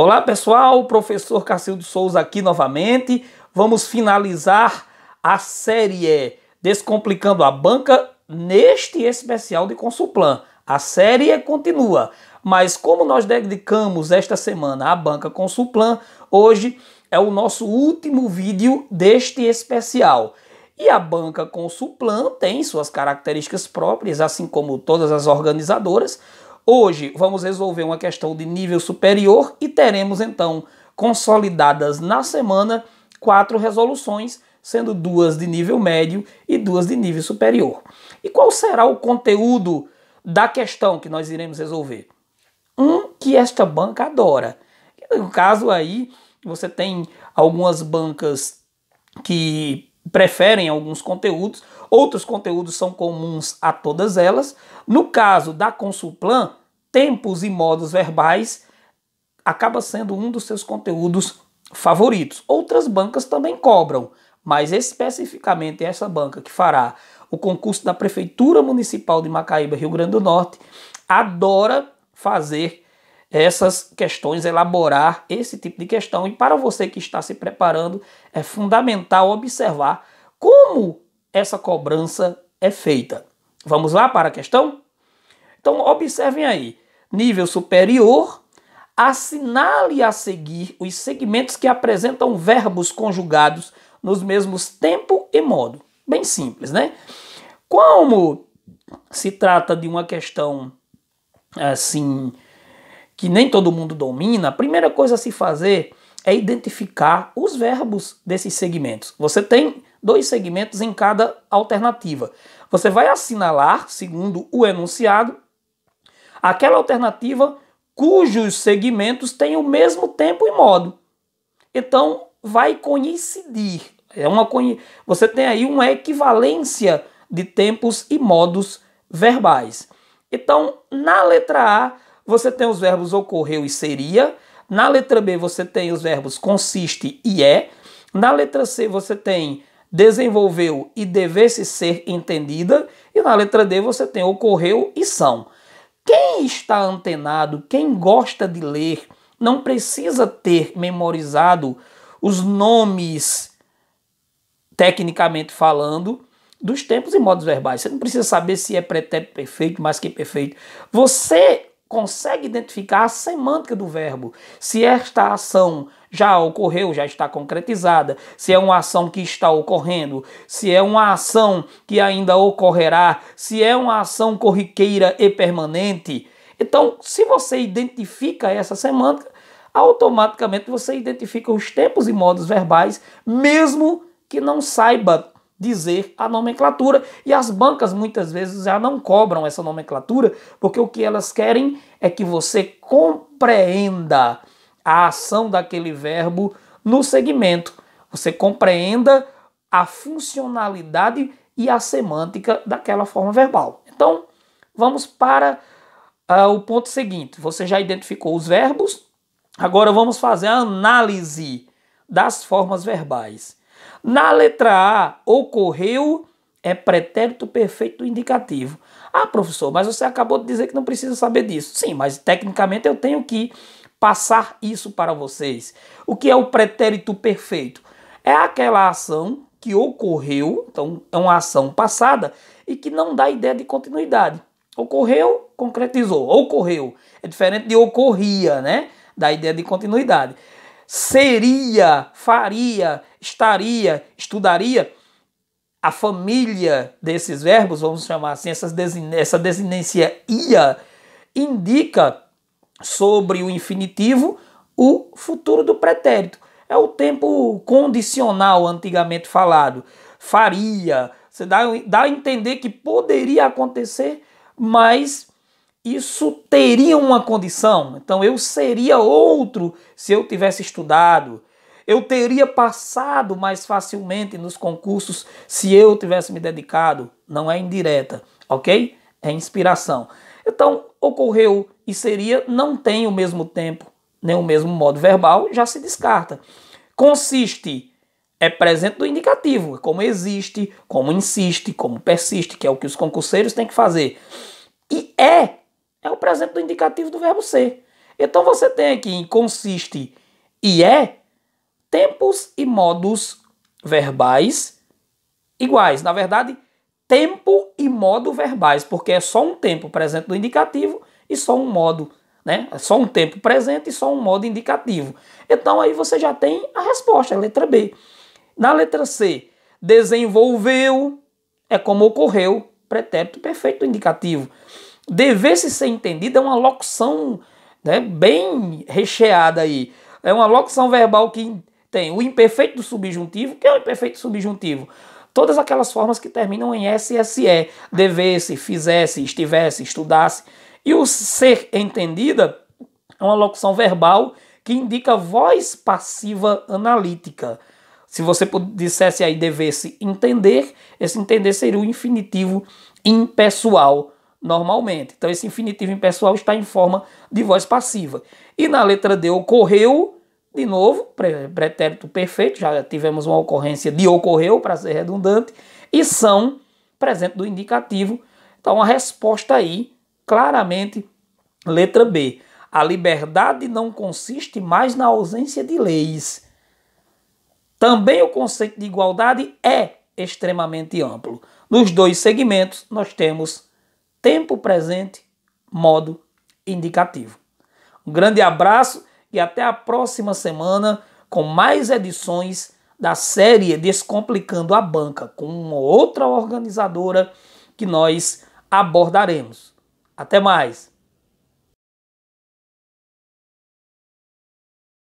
Olá pessoal, professor Cacildo Souza aqui novamente. Vamos finalizar a série Descomplicando a Banca neste especial de Consulplan. A série continua, mas como nós dedicamos esta semana à banca Consulplan, hoje é o nosso último vídeo deste especial. E a banca Consulplan tem suas características próprias, assim como todas as organizadoras, Hoje vamos resolver uma questão de nível superior e teremos então consolidadas na semana quatro resoluções, sendo duas de nível médio e duas de nível superior. E qual será o conteúdo da questão que nós iremos resolver? Um que esta banca adora. No caso aí, você tem algumas bancas que preferem alguns conteúdos, outros conteúdos são comuns a todas elas. No caso da Consulplan, tempos e modos verbais acaba sendo um dos seus conteúdos favoritos. Outras bancas também cobram, mas especificamente essa banca que fará o concurso da Prefeitura Municipal de Macaíba, Rio Grande do Norte, adora fazer essas questões, elaborar esse tipo de questão. E para você que está se preparando, é fundamental observar como essa cobrança é feita. Vamos lá para a questão? Então, observem aí: nível superior, assinale a seguir os segmentos que apresentam verbos conjugados nos mesmos tempo e modo. Bem simples, né? Como se trata de uma questão assim que nem todo mundo domina, a primeira coisa a se fazer é identificar os verbos desses segmentos. Você tem dois segmentos em cada alternativa. Você vai assinalar, segundo o enunciado, aquela alternativa cujos segmentos têm o mesmo tempo e modo. Então, vai coincidir. É uma Você tem aí uma equivalência de tempos e modos verbais. Então, na letra A, você tem os verbos ocorreu e seria. Na letra B, você tem os verbos consiste e é. Na letra C, você tem desenvolveu e devesse ser entendida. E na letra D, você tem ocorreu e são. Quem está antenado, quem gosta de ler, não precisa ter memorizado os nomes, tecnicamente falando, dos tempos e modos verbais. Você não precisa saber se é pretérito perfeito, mais que perfeito. Você consegue identificar a semântica do verbo. Se esta ação já ocorreu, já está concretizada, se é uma ação que está ocorrendo, se é uma ação que ainda ocorrerá, se é uma ação corriqueira e permanente. Então, se você identifica essa semântica, automaticamente você identifica os tempos e modos verbais, mesmo que não saiba dizer a nomenclatura. E as bancas muitas vezes já não cobram essa nomenclatura, porque o que elas querem é que você compreenda a ação daquele verbo no segmento. Você compreenda a funcionalidade e a semântica daquela forma verbal. Então, vamos para uh, o ponto seguinte. Você já identificou os verbos, agora vamos fazer a análise das formas verbais. Na letra A, ocorreu é pretérito perfeito indicativo. Ah, professor, mas você acabou de dizer que não precisa saber disso. Sim, mas tecnicamente eu tenho que passar isso para vocês. O que é o pretérito perfeito? É aquela ação que ocorreu, então é uma ação passada e que não dá ideia de continuidade. Ocorreu, concretizou. Ocorreu. É diferente de ocorria, né? Da ideia de continuidade seria, faria, estaria, estudaria. A família desses verbos, vamos chamar assim, essas desin essa desinência ia, indica sobre o infinitivo o futuro do pretérito. É o tempo condicional antigamente falado. Faria, você dá, dá a entender que poderia acontecer, mas isso teria uma condição. Então eu seria outro se eu tivesse estudado. Eu teria passado mais facilmente nos concursos se eu tivesse me dedicado. Não é indireta, ok? É inspiração. Então, ocorreu e seria não tem o mesmo tempo, nem o mesmo modo verbal, já se descarta. Consiste é presente do indicativo, é como existe, como insiste, como persiste, que é o que os concurseiros têm que fazer. E é é o presente do indicativo do verbo ser. Então você tem aqui em consiste e é tempos e modos verbais iguais. Na verdade, tempo e modo verbais, porque é só um tempo presente do indicativo e só um modo, né? É só um tempo presente e só um modo indicativo. Então aí você já tem a resposta, a letra B. Na letra C, desenvolveu é como ocorreu, pretérito perfeito do indicativo. Dever-se ser entendido é uma locução né, bem recheada aí. É uma locução verbal que tem o imperfeito do subjuntivo. O que é o imperfeito subjuntivo? Todas aquelas formas que terminam em SSE. Devesse, fizesse, estivesse, estudasse. E o ser entendida é uma locução verbal que indica voz passiva analítica. Se você dissesse aí devesse entender, esse entender seria o infinitivo impessoal normalmente. Então, esse infinitivo impessoal está em forma de voz passiva. E na letra D, ocorreu, de novo, pretérito perfeito, já tivemos uma ocorrência de ocorreu, para ser redundante, e são, presente do indicativo. Então, a resposta aí, claramente, letra B. A liberdade não consiste mais na ausência de leis. Também o conceito de igualdade é extremamente amplo. Nos dois segmentos, nós temos tempo presente, modo indicativo. Um grande abraço e até a próxima semana com mais edições da série Descomplicando a Banca, com uma outra organizadora que nós abordaremos. Até mais!